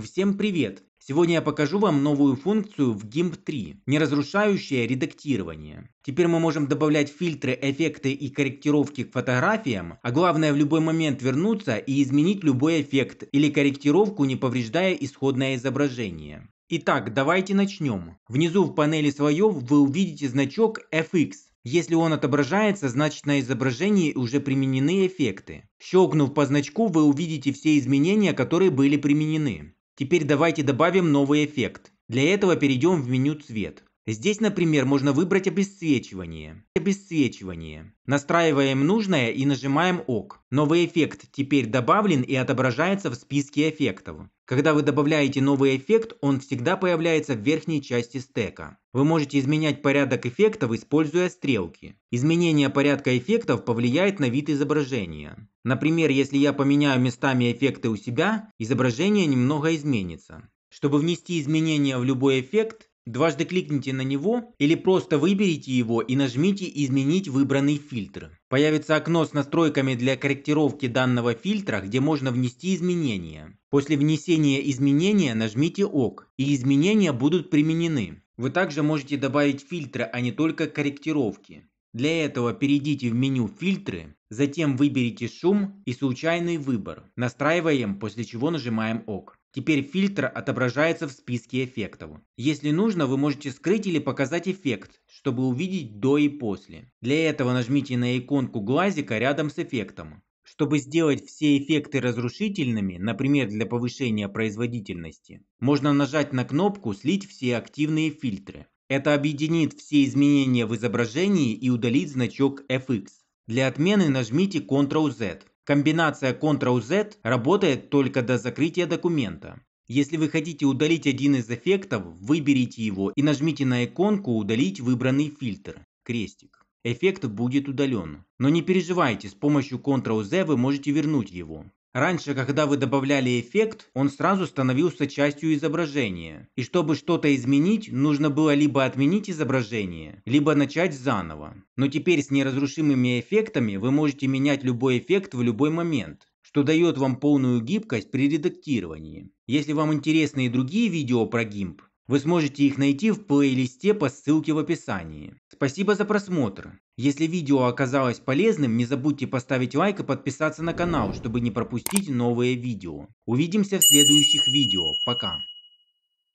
Всем привет! Сегодня я покажу вам новую функцию в GIMP 3, неразрушающее редактирование. Теперь мы можем добавлять фильтры, эффекты и корректировки к фотографиям, а главное в любой момент вернуться и изменить любой эффект или корректировку, не повреждая исходное изображение. Итак, давайте начнем. Внизу в панели слоев вы увидите значок FX. Если он отображается, значит на изображении уже применены эффекты. Щелкнув по значку, вы увидите все изменения, которые были применены. Теперь давайте добавим новый эффект. Для этого перейдем в меню «Цвет». Здесь, например, можно выбрать обесцвечивание. Обесцвечивание. Настраиваем нужное и нажимаем ОК. Новый эффект теперь добавлен и отображается в списке эффектов. Когда вы добавляете новый эффект, он всегда появляется в верхней части стека. Вы можете изменять порядок эффектов, используя стрелки. Изменение порядка эффектов повлияет на вид изображения. Например, если я поменяю местами эффекты у себя, изображение немного изменится. Чтобы внести изменения в любой эффект, Дважды кликните на него или просто выберите его и нажмите «Изменить выбранный фильтр». Появится окно с настройками для корректировки данного фильтра, где можно внести изменения. После внесения изменения нажмите «Ок» и изменения будут применены. Вы также можете добавить фильтры, а не только корректировки. Для этого перейдите в меню «Фильтры», затем выберите «Шум» и «Случайный выбор». Настраиваем, после чего нажимаем «Ок». Теперь фильтр отображается в списке эффектов. Если нужно, вы можете скрыть или показать эффект, чтобы увидеть до и после. Для этого нажмите на иконку глазика рядом с эффектом. Чтобы сделать все эффекты разрушительными, например, для повышения производительности, можно нажать на кнопку «Слить все активные фильтры». Это объединит все изменения в изображении и удалит значок FX. Для отмены нажмите Ctrl-Z. Комбинация Ctrl-Z работает только до закрытия документа. Если вы хотите удалить один из эффектов, выберите его и нажмите на иконку «Удалить выбранный фильтр» – крестик. Эффект будет удален. Но не переживайте, с помощью Ctrl-Z вы можете вернуть его. Раньше, когда вы добавляли эффект, он сразу становился частью изображения. И чтобы что-то изменить, нужно было либо отменить изображение, либо начать заново. Но теперь с неразрушимыми эффектами вы можете менять любой эффект в любой момент что дает вам полную гибкость при редактировании. Если вам интересны и другие видео про GIMP, вы сможете их найти в плейлисте по ссылке в описании. Спасибо за просмотр. Если видео оказалось полезным, не забудьте поставить лайк и подписаться на канал, чтобы не пропустить новые видео. Увидимся в следующих видео. Пока.